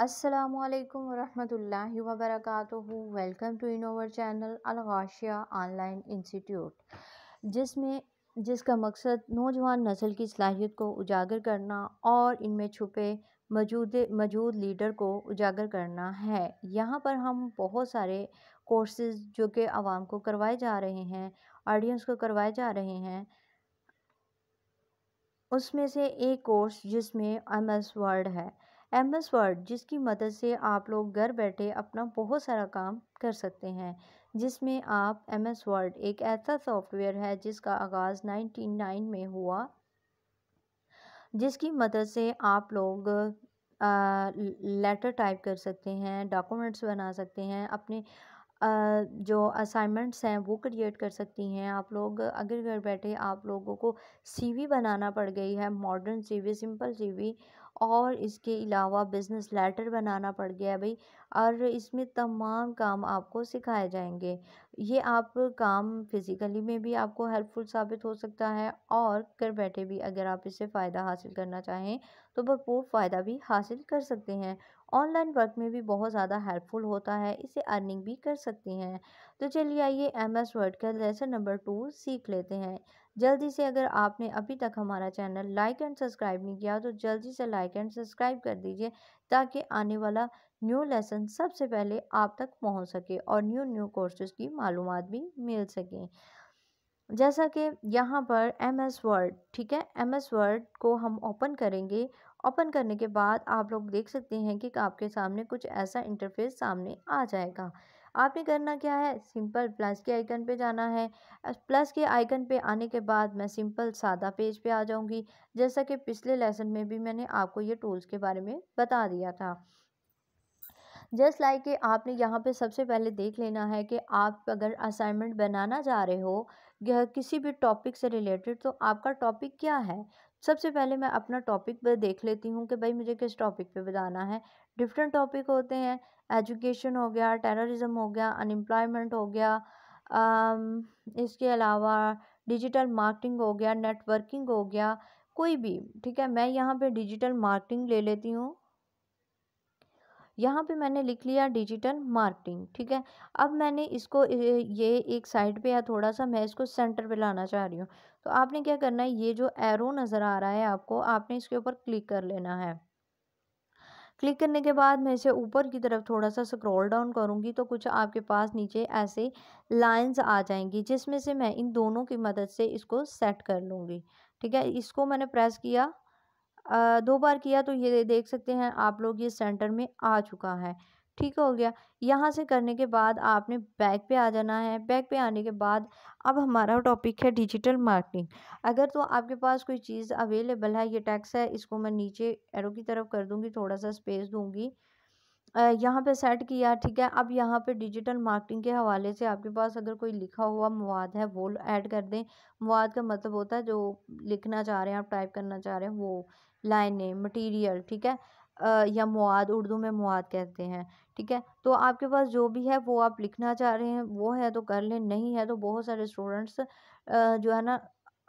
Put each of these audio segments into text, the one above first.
अस्सलाम वालेकुम वरहमतुल्लाहि वबरकातुहू वेलकम टू इन चैनल अलगाशिया ऑनलाइन इंस्टीट्यूट जिसमें जिसका मकसद नौजवान नस्ल की सलाहियत को उजागर करना और इनमें छुपे मौजूद मौजूद लीडर को उजागर करना है यहाँ पर हम बहुत सारे कोर्सेज जो कि आवाम को करवाए जा रहे हैं ऑडियंस को करवाए जा रहे हैं उसमें से एक कोर्स जिसमें एम एस वर्ड है एम एस वर्ड जिसकी मदद से आप लोग घर बैठे अपना बहुत सारा काम कर सकते हैं जिसमें आप एम एस वर्ड एक ऐसा सॉफ्टवेयर है जिसका आगाज़ नाइन में हुआ जिसकी मदद से आप लोग लेटर टाइप कर सकते हैं डॉक्यूमेंट्स बना सकते हैं अपने जो असाइनमेंट्स हैं वो क्रिएट कर सकती हैं आप लोग अगर घर बैठे आप लोगों को सीवी बनाना पड़ गई है मॉडर्न सीवी सिंपल सीवी और इसके अलावा बिज़नेस लेटर बनाना पड़ गया भाई और इसमें तमाम काम आपको सिखाए जाएंगे ये आप काम फिज़िकली में भी आपको हेल्पफुल साबित हो सकता है और घर बैठे भी अगर आप इससे फ़ायदा हासिल करना चाहें तो भरपूर फ़ायदा भी हासिल कर सकते हैं ऑनलाइन वर्क में भी बहुत ज़्यादा हेल्पफुल होता है इसे अर्निंग भी कर सकती हैं तो चलिए आइए एम एस वर्ड का लेसन नंबर टू सीख लेते हैं जल्दी से अगर आपने अभी तक हमारा चैनल लाइक एंड सब्सक्राइब नहीं किया तो जल्दी से लाइक एंड सब्सक्राइब कर दीजिए ताकि आने वाला न्यू लेसन सबसे पहले आप तक पहुंच सके और न्यू न्यू कोर्सेज की मालूम भी मिल सकें जैसा कि यहाँ पर एम एस वर्ड ठीक है एम एस वर्ड को हम ओपन करेंगे ओपन करने के बाद आप लोग देख सकते हैं कि आपके सामने कुछ ऐसा इंटरफेस सामने आ जाएगा आपने करना क्या है सिंपल प्लस के आइकन पे जाना है प्लस के आइकन पे आने के बाद मैं सिंपल सादा पेज पे आ जाऊंगी जैसा कि पिछले लेसन में भी मैंने आपको ये टूल्स के बारे में बता दिया था जस्ट लाइक like आपने यहाँ पे सबसे पहले देख लेना है कि आप अगर असाइनमेंट बनाना चाह रहे हो किसी भी टॉपिक से रिलेटेड तो आपका टॉपिक क्या है सबसे पहले मैं अपना टॉपिक देख लेती हूँ कि भाई मुझे किस टॉपिक पे बताना है डिफरेंट टॉपिक होते हैं एजुकेशन हो गया टेररिज्म हो गया अनएम्प्लॉयमेंट हो गया इसके अलावा डिजिटल मार्केटिंग हो गया नेटवर्किंग हो गया कोई भी ठीक है मैं यहाँ पे डिजिटल मार्केटिंग ले लेती हूँ यहाँ पे मैंने लिख लिया डिजिटल मार्केटिंग ठीक है अब मैंने इसको ये एक साइड पे या थोड़ा सा मैं इसको सेंटर पे लाना चाह रही हूँ तो आपने क्या करना है ये जो एरो नज़र आ रहा है आपको आपने इसके ऊपर क्लिक कर लेना है क्लिक करने के बाद मैं इसे ऊपर की तरफ थोड़ा सा स्क्रॉल डाउन करूँगी तो कुछ आपके पास नीचे ऐसे लाइंस आ जाएंगी जिसमें से मैं इन दोनों की मदद से इसको सेट कर लूँगी ठीक है इसको मैंने प्रेस किया दो बार किया तो ये देख सकते हैं आप लोग ये सेंटर में आ चुका है ठीक हो गया यहाँ से करने के बाद आपने बैक पे आ जाना है बैक पे आने के बाद अब हमारा टॉपिक है डिजिटल मार्केटिंग अगर तो आपके पास कोई चीज़ अवेलेबल है ये टैक्स है इसको मैं नीचे एरो की तरफ कर दूँगी थोड़ा सा स्पेस दूँगी यहाँ पे सेट किया ठीक है अब यहाँ पे डिजिटल मार्केटिंग के हवाले से आपके पास अगर कोई लिखा हुआ मवाद है वो ऐड कर दें मवाद का मतलब होता है जो लिखना चाह रहे हैं आप टाइप करना चाह रहे हैं वो लाइनें मटेरियल ठीक है या मवाद उर्दू में मवाद कहते हैं ठीक है तो आपके पास जो भी है वो आप लिखना चाह रहे हैं वो है तो कर लें नहीं है तो बहुत सारे स्टूडेंट्स जो है ना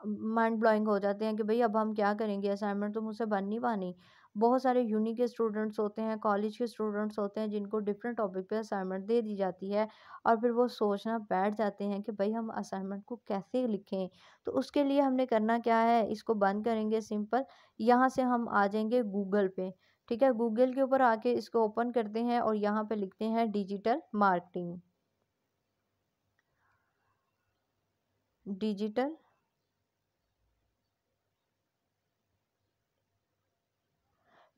माइंड ब्लोइंग हो जाते हैं कि भाई अब हम क्या करेंगे असाइनमेंट तो मुझसे बन नहीं पानी बहुत सारे यूनिक स्टूडेंट्स होते हैं कॉलेज के स्टूडेंट्स होते हैं जिनको डिफरेंट टॉपिक पे असाइनमेंट दे दी जाती है और फिर वो सोचना बैठ जाते हैं कि भाई हम असाइनमेंट को कैसे लिखें तो उसके लिए हमने करना क्या है इसको बंद करेंगे सिंपल यहाँ से हम आ जाएंगे गूगल पे ठीक है गूगल के ऊपर आके इसको ओपन करते हैं और यहाँ पे लिखते हैं digital marketing digital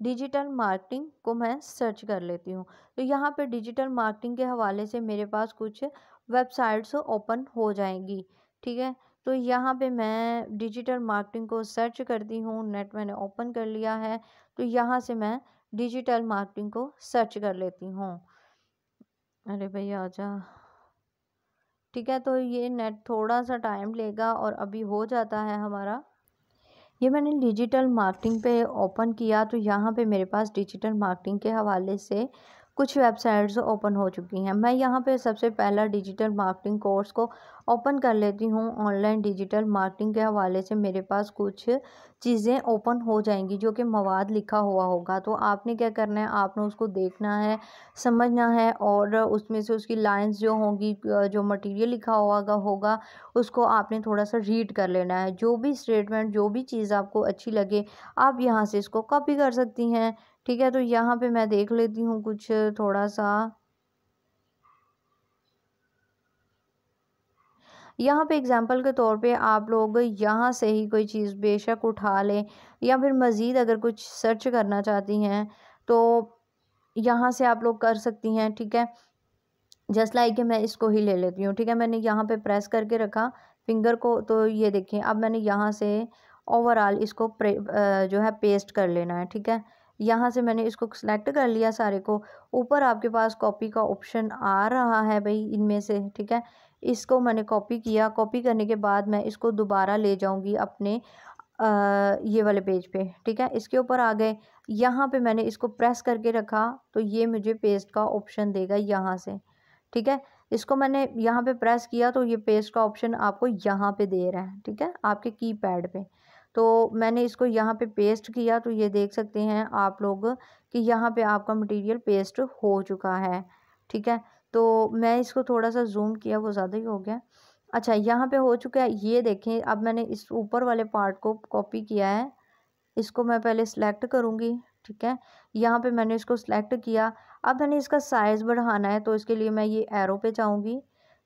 digital marketing को मैं सर्च कर लेती हूँ तो यहाँ पे डिजिटल मार्केटिंग के हवाले से मेरे पास कुछ वेबसाइट्स ओपन हो जाएंगी ठीक है तो यहाँ पे मैं डिजिटल मार्केटिंग को सर्च करती हूँ नेट मैंने ओपन कर लिया है तो यहाँ से मैं डिजिटल मार्केटिंग को सर्च कर लेती हूँ अरे भैया आजा ठीक है तो ये नेट थोड़ा सा टाइम लेगा और अभी हो जाता है हमारा ये मैंने डिजिटल मार्केटिंग पे ओपन किया तो यहाँ पे मेरे पास डिजिटल मार्केटिंग के हवाले से कुछ वेबसाइट्स ओपन हो चुकी हैं मैं यहाँ पे सबसे पहला डिजिटल मार्केटिंग कोर्स को ओपन कर लेती हूँ ऑनलाइन डिजिटल मार्केटिंग के हवाले से मेरे पास कुछ चीज़ें ओपन हो जाएंगी जो कि मवाद लिखा हुआ होगा तो आपने क्या करना है आपने उसको देखना है समझना है और उसमें से उसकी लाइंस जो होंगी जो मटेरियल लिखा हुआ होगा उसको आपने थोड़ा सा रीड कर लेना है जो भी स्टेटमेंट जो भी चीज़ आपको अच्छी लगे आप यहाँ से इसको कॉपी कर सकती हैं ठीक है तो यहाँ पे मैं देख लेती हूँ कुछ थोड़ा सा यहाँ पे एग्ज़ाम्पल के तौर पे आप लोग यहाँ से ही कोई चीज़ बेशक उठा लें या फिर मज़ीद अगर कुछ सर्च करना चाहती हैं तो यहाँ से आप लोग कर सकती हैं ठीक है जस्ट लाइक मैं इसको ही ले लेती हूँ ठीक है मैंने यहाँ पे प्रेस करके रखा फिंगर को तो ये देखें अब मैंने यहाँ से ओवरऑल इसको जो है पेस्ट कर लेना है ठीक है यहाँ से मैंने इसको सेलेक्ट कर लिया सारे को ऊपर आपके पास कॉपी का ऑप्शन आ रहा है भाई इनमें से ठीक है इसको मैंने कॉपी किया कॉपी करने के बाद मैं इसको दोबारा ले जाऊँगी अपने आ, ये वाले पेज पे ठीक है इसके ऊपर आ गए यहाँ पे मैंने इसको प्रेस करके रखा तो ये मुझे पेस्ट का ऑप्शन देगा यहाँ से ठीक है इसको मैंने यहाँ पे प्रेस किया तो ये पेस्ट का ऑप्शन आपको यहाँ पे दे रहा है ठीक है आपके कीपैड पे तो मैंने इसको यहाँ पे पेस्ट किया तो ये देख सकते हैं आप लोग कि यहाँ पे आपका मटेरियल पेस्ट हो चुका है ठीक है तो मैं इसको थोड़ा सा जूम किया वो ज़्यादा ही हो गया अच्छा यहाँ पे हो चुका है ये देखें अब मैंने इस ऊपर वाले पार्ट को कॉपी किया है इसको मैं पहले सेलेक्ट करूँगी ठीक है यहाँ पर मैंने इसको सेलेक्ट किया अब मैंने इसका साइज़ बढ़ाना है तो इसके लिए मैं ये एरो पर जाऊँगी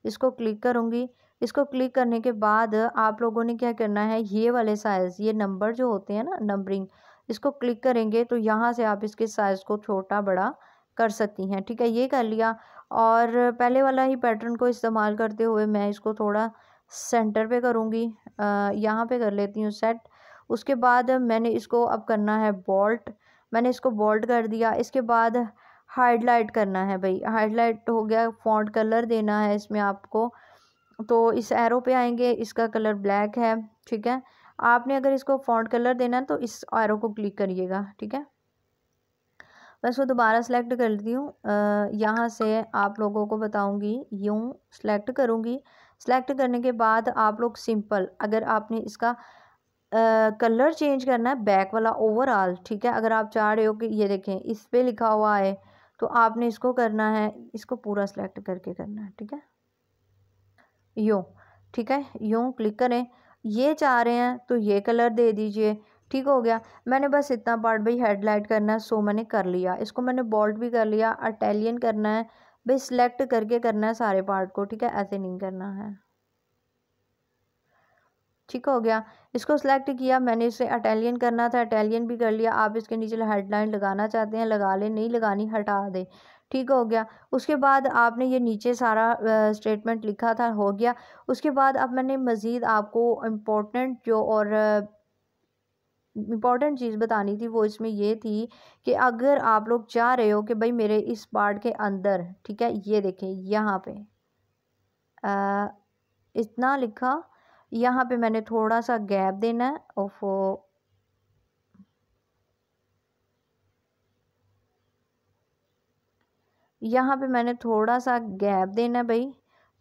इसको क्लिक करूँगी इसको क्लिक करने के बाद आप लोगों ने क्या करना है ये वाले साइज़ ये नंबर जो होते हैं ना नंबरिंग इसको क्लिक करेंगे तो यहाँ से आप इसके साइज़ को छोटा बड़ा कर सकती हैं ठीक है ये कर लिया और पहले वाला ही पैटर्न को इस्तेमाल करते हुए मैं इसको थोड़ा सेंटर पे करूँगी यहाँ पे कर लेती हूँ सेट उसके बाद मैंने इसको अब करना है बॉल्ट मैंने इसको बॉल्ट कर दिया इसके बाद हाइडलाइट करना है भाई हाइडलाइट हो गया फॉन्ट कलर देना है इसमें आपको तो इस एरो पे आएंगे इसका कलर ब्लैक है ठीक है आपने अगर इसको फॉन्ट कलर देना है तो इस एरो को क्लिक करिएगा ठीक है मैं इसको दोबारा सेलेक्ट कर दी हूँ यहाँ से आप लोगों को बताऊँगी यूँ सेलेक्ट करूँगी सेलेक्ट करने के बाद आप लोग सिंपल अगर आपने इसका कलर चेंज करना है बैक वाला ओवरऑल ठीक है अगर आप चाह रहे हो कि ये देखें इस पर लिखा हुआ है तो आपने इसको करना है इसको पूरा सेलेक्ट करके करना है ठीक है यूँ ठीक है यूँ क्लिक करें ये चाह रहे हैं तो ये कलर दे दीजिए ठीक हो गया मैंने बस इतना पार्ट भाई हेडलाइट करना है सो मैंने कर लिया इसको मैंने बोल्ट भी कर लिया अटैलियन करना है भाई सिलेक्ट करके करना है सारे पार्ट को ठीक है ऐसे नहीं करना है ठीक हो गया इसको सेलेक्ट किया मैंने इसे अटैलियन करना था अटैलियन भी कर लिया आप इसके नीचे हेडलाइन लगाना चाहते हैं लगा लें नहीं लगानी हटा दें ठीक हो गया उसके बाद आपने ये नीचे सारा स्टेटमेंट लिखा था हो गया उसके बाद अब मैंने मज़ीद आपको इम्पोर्टेंट जो और इम्पॉर्टेंट चीज़ बतानी थी वो इसमें ये थी कि अगर आप लोग चाह रहे हो कि भाई मेरे इस पार्ट के अंदर ठीक है ये देखें यहाँ पे आ, इतना लिखा यहाँ पे मैंने थोड़ा सा गैप देना है ऑफ यहाँ पे मैंने थोड़ा सा गैप देना है भाई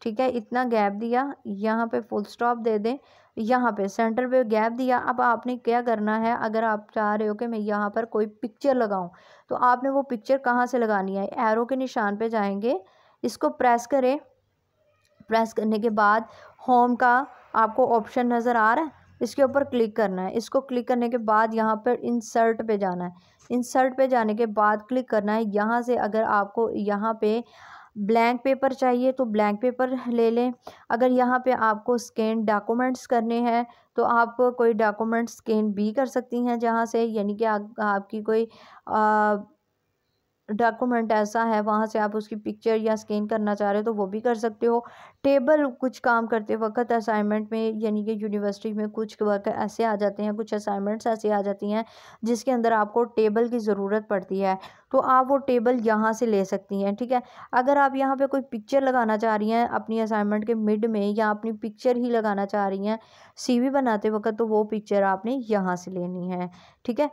ठीक है इतना गैप दिया यहाँ पे फुल स्टॉप दे दें यहाँ पे सेंटर पे गैप दिया अब आपने क्या करना है अगर आप चाह रहे हो कि मैं यहाँ पर कोई पिक्चर लगाऊं तो आपने वो पिक्चर कहाँ से लगानी है एरो के निशान पे जाएंगे इसको प्रेस करें प्रेस करने के बाद होम का आपको ऑप्शन नज़र आ रहा है इसके ऊपर क्लिक करना है इसको क्लिक करने के बाद यहाँ पर इंसर्ट पे जाना है इंसर्ट पे जाने के बाद क्लिक करना है यहाँ से अगर आपको यहाँ पे ब्लैंक पेपर चाहिए तो ब्लैंक पेपर ले लें अगर यहाँ पे आपको स्कैन डॉक्यूमेंट्स करने हैं तो आप कोई डॉक्यूमेंट स्कैन भी कर सकती हैं जहाँ से यानी कि आप, आपकी कोई आ, डॉक्यूमेंट ऐसा है वहाँ से आप उसकी पिक्चर या स्कैन करना चाह रहे हो तो वो भी कर सकते हो टेबल कुछ काम करते वक्त असाइनमेंट में यानी कि यूनिवर्सिटी में कुछ वर्क ऐसे आ जाते हैं कुछ असाइनमेंट्स ऐसे आ जाती हैं जिसके अंदर आपको टेबल की ज़रूरत पड़ती है तो आप वो टेबल यहाँ से ले सकती हैं ठीक है अगर आप यहाँ पर कोई पिक्चर लगाना चाह रही हैं अपनी असाइनमेंट के मिड में या अपनी पिक्चर ही लगाना चाह रही हैं सी बनाते वक्त तो वो पिक्चर आपने यहाँ से लेनी है ठीक है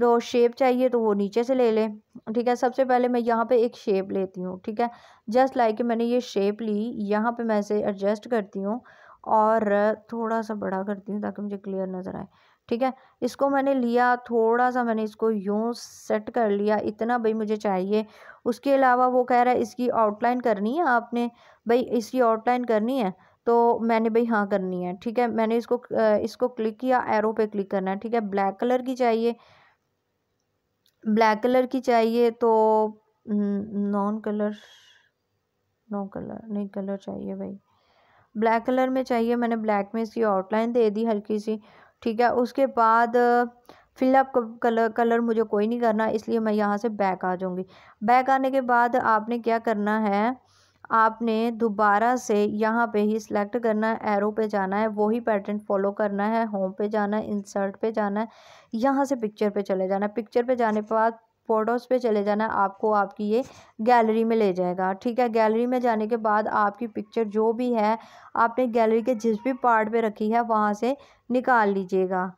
तो शेप चाहिए तो वो नीचे से ले लें ठीक है सबसे पहले मैं यहाँ पे एक शेप लेती हूँ ठीक है जस्ट लाइक like मैंने ये शेप ली यहाँ पे मैं इसे एडजस्ट करती हूँ और थोड़ा सा बड़ा करती हूँ ताकि मुझे क्लियर नज़र आए ठीक है इसको मैंने लिया थोड़ा सा मैंने इसको यूँ सेट कर लिया इतना भाई मुझे चाहिए उसके अलावा वो कह रहा है इसकी आउटलाइन करनी है आपने भाई इसकी आउटलाइन करनी है तो मैंने भाई हाँ करनी है ठीक है मैंने इसको इसको क्लिक किया एरो पे क्लिक करना है ठीक है ब्लैक कलर की चाहिए ब्लैक कलर की चाहिए तो नॉन कलर नो कलर नहीं कलर चाहिए भाई ब्लैक कलर में चाहिए मैंने ब्लैक में इसकी आउटलाइन दे दी हल्की सी ठीक है उसके बाद फिलअप कलर कलर मुझे कोई नहीं करना इसलिए मैं यहाँ से बैक आ जाऊँगी बैक आने के बाद आपने क्या करना है आपने दोबारा से यहाँ पे ही सिलेक्ट करना है एरो पे जाना है वही पैटर्न फॉलो करना है होम पे जाना है इंसर्ट पे जाना है यहाँ से पिक्चर पे चले जाना है पिक्चर पे जाने के बाद फोटोज़ पे चले जाना है आपको आपकी ये गैलरी में ले जाएगा ठीक है गैलरी में जाने के बाद आपकी पिक्चर जो भी है आपने गैलरी के जिस भी पार्ट पर रखी है वहाँ से निकाल लीजिएगा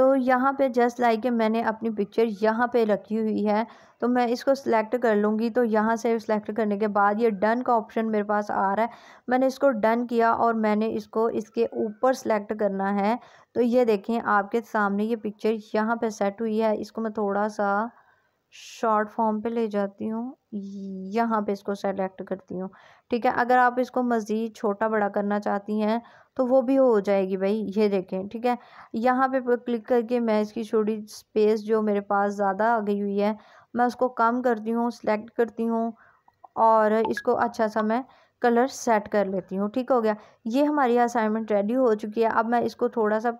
तो यहाँ पे जस्ट लाइक मैंने अपनी पिक्चर यहाँ पे रखी हुई है तो मैं इसको सिलेक्ट कर लूँगी तो यहाँ से सिलेक्ट करने के बाद ये डन का ऑप्शन मेरे पास आ रहा है मैंने इसको डन किया और मैंने इसको इसके ऊपर सेलेक्ट करना है तो ये देखें आपके सामने ये पिक्चर यहाँ पे सेट हुई है इसको मैं थोड़ा सा शॉर्ट फॉर्म पे ले जाती हूँ यहाँ पे इसको सेलेक्ट करती हूँ ठीक है अगर आप इसको मज़ीद छोटा बड़ा करना चाहती हैं तो वो भी हो जाएगी भाई ये देखें ठीक है यहाँ पे क्लिक करके मैं इसकी छोटी स्पेस जो मेरे पास ज़्यादा आ गई हुई है मैं उसको कम करती हूँ सेलेक्ट करती हूँ और इसको अच्छा सा मैं कलर सेट कर लेती हूँ ठीक हो गया ये हमारी असाइनमेंट रेडी हो चुकी है अब मैं इसको थोड़ा सा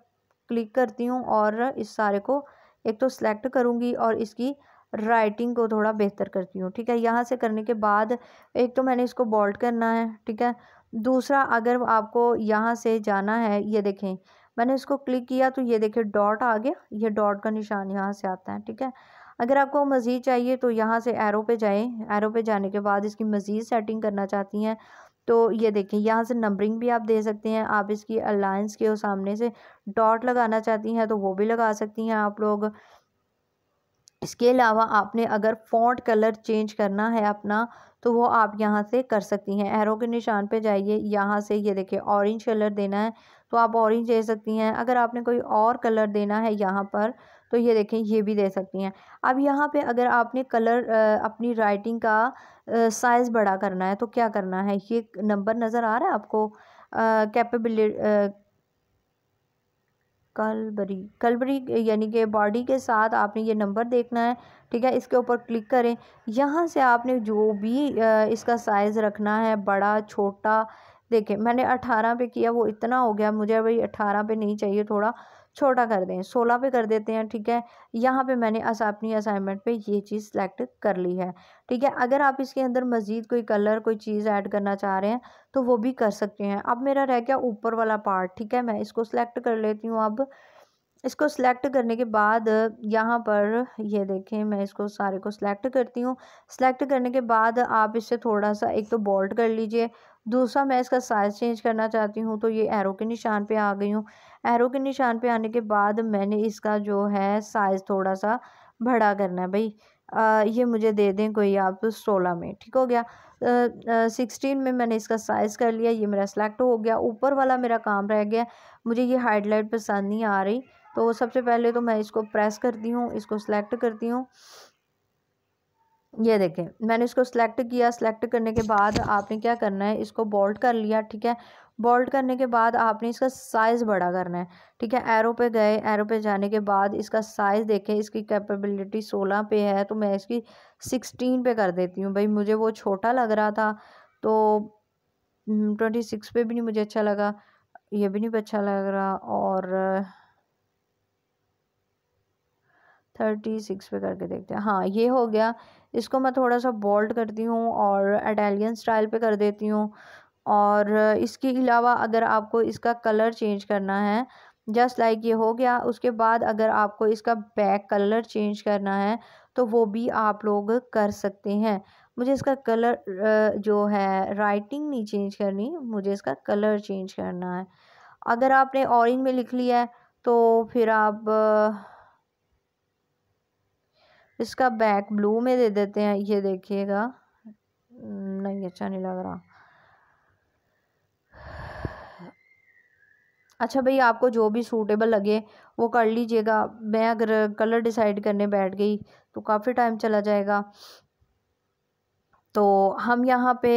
क्लिक करती हूँ और इस सारे को एक तो सेलेक्ट करूँगी और इसकी राइटिंग को थोड़ा बेहतर करती हूँ ठीक है यहाँ से करने के बाद एक तो मैंने इसको बॉल्ट करना है ठीक है दूसरा अगर आपको यहाँ से जाना है ये देखें मैंने इसको क्लिक किया तो ये देखें डॉट आ गया ये डॉट का निशान यहाँ से आता है ठीक है अगर आपको मज़ीद चाहिए तो यहाँ से एरो पे जाएं एरो पे जाने के बाद इसकी मज़ीद सेटिंग करना चाहती हैं तो ये देखें यहाँ से नंबरिंग भी आप दे सकते हैं आप इसकी अलायंस के सामने से डॉट लगाना चाहती हैं तो वो भी लगा सकती हैं आप लोग इसके अलावा आपने अगर फ़ॉन्ट कलर चेंज करना है अपना तो वो आप यहाँ से कर सकती हैं एरो के निशान पे जाइए यहाँ से ये देखिए ऑरेंज कलर देना है तो आप ऑरेंज दे सकती हैं अगर आपने कोई और कलर देना है यहाँ पर तो ये देखें ये भी दे सकती हैं अब यहाँ पे अगर आपने कलर अपनी राइटिंग का साइज़ बड़ा करना है तो क्या करना है ये नंबर नज़र आ रहा है आपको कैपेबिलिटी कलबरी कलबरी यानी कि बॉडी के साथ आपने ये नंबर देखना है ठीक है इसके ऊपर क्लिक करें यहाँ से आपने जो भी इसका साइज़ रखना है बड़ा छोटा देखें मैंने अठारह पे किया वो इतना हो गया मुझे भाई अठारह पे नहीं चाहिए थोड़ा छोटा कर दें सोलह पे कर देते हैं ठीक है यहाँ पे मैंने अस अपनी असाइनमेंट पे ये चीज़ सेलेक्ट कर ली है ठीक है अगर आप इसके अंदर मज़ीद कोई कलर कोई चीज़ ऐड करना चाह रहे हैं तो वो भी कर सकते हैं अब मेरा रह गया ऊपर वाला पार्ट ठीक है मैं इसको सेलेक्ट कर लेती हूँ अब इसको सेलेक्ट करने के बाद यहाँ पर ये देखें मैं इसको सारे को सेलेक्ट करती हूँ सेलेक्ट करने के बाद आप इसे थोड़ा सा एक तो बोल्ड कर लीजिए दूसरा मैं इसका साइज़ चेंज करना चाहती हूँ तो ये एरो के निशान पे आ गई हूँ एरो के निशान पे आने के बाद मैंने इसका जो है साइज़ थोड़ा सा बड़ा करना है भाई आ, ये मुझे दे दें कोई आप सोलह में ठीक हो गया सिक्सटीन में मैंने इसका साइज़ कर लिया ये मेरा सेलेक्ट हो गया ऊपर वाला मेरा काम रह गया मुझे ये हाइडलाइट पसंद नहीं आ रही तो सबसे पहले तो मैं इसको प्रेस करती हूँ इसको सेलेक्ट करती हूँ ये देखें मैंने इसको सिलेक्ट किया सिलेक्ट करने के बाद आपने क्या करना है इसको बोल्ट कर लिया ठीक है बोल्ट करने के बाद आपने इसका साइज़ बड़ा करना है ठीक है एरो पे गए एरो पे जाने के बाद इसका साइज़ देखें इसकी कैपेबिलिटी सोलह पे है तो मैं इसकी सिक्सटीन पे कर देती हूँ भाई मुझे वो छोटा लग रहा था तो ट्वेंटी हम्म, सिक्स पे भी नहीं मुझे अच्छा लगा ये भी नहीं अच्छा लग रहा और थर्टी सिक्स पे करके देखते हैं हाँ ये हो गया इसको मैं थोड़ा सा बोल्ड करती हूँ और अडेलियन स्टाइल पे कर देती हूँ और इसके अलावा अगर आपको इसका कलर चेंज करना है जस्ट लाइक like ये हो गया उसके बाद अगर आपको इसका बैक कलर चेंज करना है तो वो भी आप लोग कर सकते हैं मुझे इसका कलर जो है राइटिंग नहीं चेंज करनी मुझे इसका कलर चेंज करना है अगर आपने ऑरेंज में लिख लिया है तो फिर आप इसका बैक ब्लू में दे देते हैं ये देखिएगा hmm, नहीं अच्छा नहीं लग रहा अच्छा भाई आपको जो भी सूटेबल लगे वो कर लीजिएगा मैं अगर कलर डिसाइड करने बैठ गई तो काफ़ी टाइम चला जाएगा तो हम यहाँ पे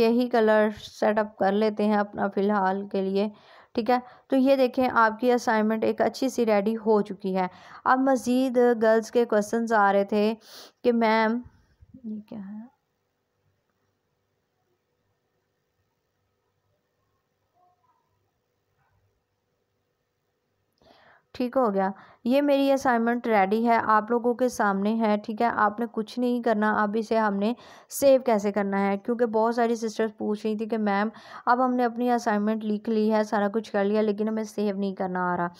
यही कलर सेटअप कर लेते हैं अपना फ़िलहाल के लिए ठीक है तो ये देखें आपकी असाइनमेंट एक अच्छी सी रेडी हो चुकी है अब मज़ीद गर्ल्स के क्वेश्चन आ रहे थे कि मैम ये क्या है ठीक हो गया ये मेरी असाइनमेंट रेडी है आप लोगों के सामने है ठीक है आपने कुछ नहीं करना अब इसे हमने सेव कैसे करना है क्योंकि बहुत सारी सिस्टर्स पूछ रही थी कि मैम अब हमने अपनी असाइनमेंट लिख ली है सारा कुछ कर लिया लेकिन हमें सेव नहीं करना आ रहा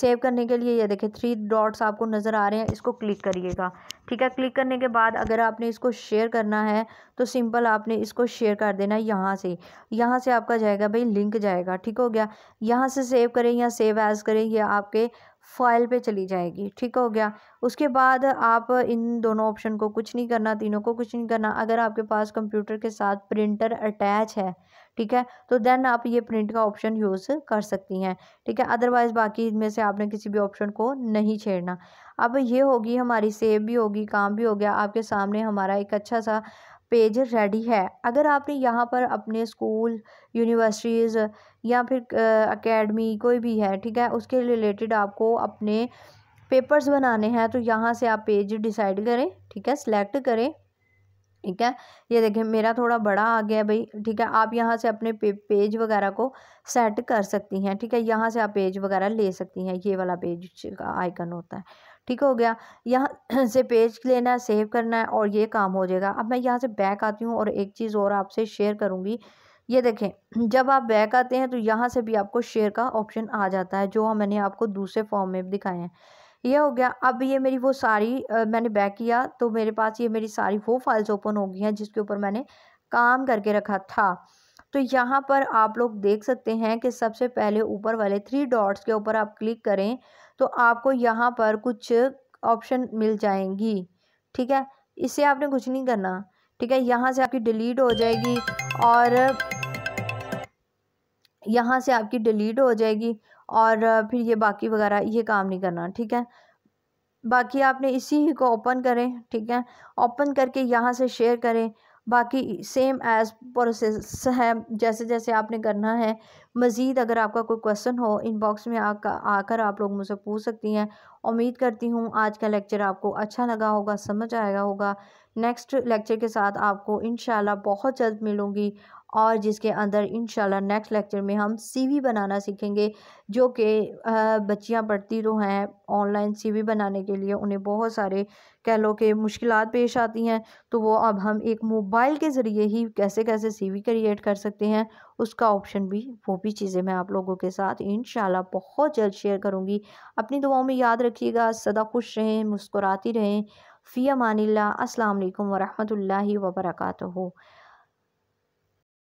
सेव करने के लिए ये देखिए थ्री डॉट्स आपको नज़र आ रहे हैं इसको क्लिक करिएगा ठीक है क्लिक करने के बाद अगर आपने इसको शेयर करना है तो सिंपल आपने इसको शेयर कर देना है यहाँ से यहाँ से आपका जाएगा भाई लिंक जाएगा ठीक हो गया यहाँ से सेव करें या सेव एज़ करें ये आपके फ़ाइल पे चली जाएगी ठीक हो गया उसके बाद आप इन दोनों ऑप्शन को कुछ नहीं करना तीनों को कुछ नहीं करना अगर आपके पास कंप्यूटर के साथ प्रिंटर अटैच है ठीक है तो देन आप ये प्रिंट का ऑप्शन यूज़ कर सकती हैं ठीक है अदरवाइज़ बाकी इनमें से आपने किसी भी ऑप्शन को नहीं छेड़ना अब ये होगी हमारी सेव भी होगी काम भी हो गया आपके सामने हमारा एक अच्छा सा पेज रेडी है अगर आपने यहाँ पर अपने स्कूल यूनिवर्सिटीज़ या फिर अकेडमी कोई भी है ठीक है उसके रिलेटेड आपको अपने पेपर्स बनाने हैं तो यहाँ से आप पेज डिसाइड करें ठीक है सिलेक्ट करें ठीक है ये देखें मेरा थोड़ा बड़ा आ गया भाई ठीक है आप यहाँ से अपने पे, पेज वगैरह को सेट कर सकती हैं ठीक है यहाँ से आप पेज वगैरह ले सकती हैं ये वाला पेज का आइकन होता है ठीक हो गया यहाँ से पेज लेना है सेव करना है और ये काम हो जाएगा अब मैं यहाँ से बैक आती हूँ और एक चीज़ और आपसे शेयर करूँगी ये देखें जब आप बैक आते हैं तो यहाँ से भी आपको शेयर का ऑप्शन आ जाता है जो हाँ मैंने आपको दूसरे फॉर्म में दिखाए हैं ये हो गया अब ये मेरी वो सारी आ, मैंने बैक किया तो मेरे पास ये मेरी सारी वो फाइल्स ओपन हो गई हैं जिसके ऊपर मैंने काम करके रखा था तो यहाँ पर आप लोग देख सकते हैं कि सबसे पहले ऊपर वाले थ्री डॉट्स के ऊपर आप क्लिक करें तो आपको यहाँ पर कुछ ऑप्शन मिल जाएंगी ठीक है इससे आपने कुछ नहीं करना ठीक है यहाँ से आपकी डिलीट हो जाएगी और यहाँ से आपकी डिलीट हो जाएगी और फिर ये बाकी वगैरह ये काम नहीं करना ठीक है बाकी आपने इसी ही को ओपन करें ठीक है ओपन करके यहाँ से शेयर करें बाकी सेम एज प्रोसेस है जैसे जैसे आपने करना है मज़ीद अगर आपका कोई क्वेश्चन हो इनबॉक्स में आकर आकर आप लोग मुझसे पूछ सकती हैं उम्मीद करती हूँ आज का लेक्चर आपको अच्छा लगा होगा समझ आएगा होगा नेक्स्ट लेक्चर के साथ आपको इन बहुत जल्द मिलूँगी और जिसके अंदर इन नेक्स्ट लेक्चर में हम सीवी बनाना सीखेंगे जो कि बच्चियां पढ़ती तो हैं ऑनलाइन सीवी बनाने के लिए उन्हें बहुत सारे कह लो कि मुश्किल पेश आती हैं तो वो अब हम एक मोबाइल के ज़रिए ही कैसे कैसे सीवी क्रिएट कर सकते हैं उसका ऑप्शन भी वो भी चीज़ें मैं आप लोगों के साथ इन बहुत जल्द शेयर करूँगी अपनी दुआओं में याद रखिएगा सदा खुश रहें मुस्कुराती रहें फ़ी अमानिल्ला अस्सलाम वालेकुम वरहमतुल्लाहि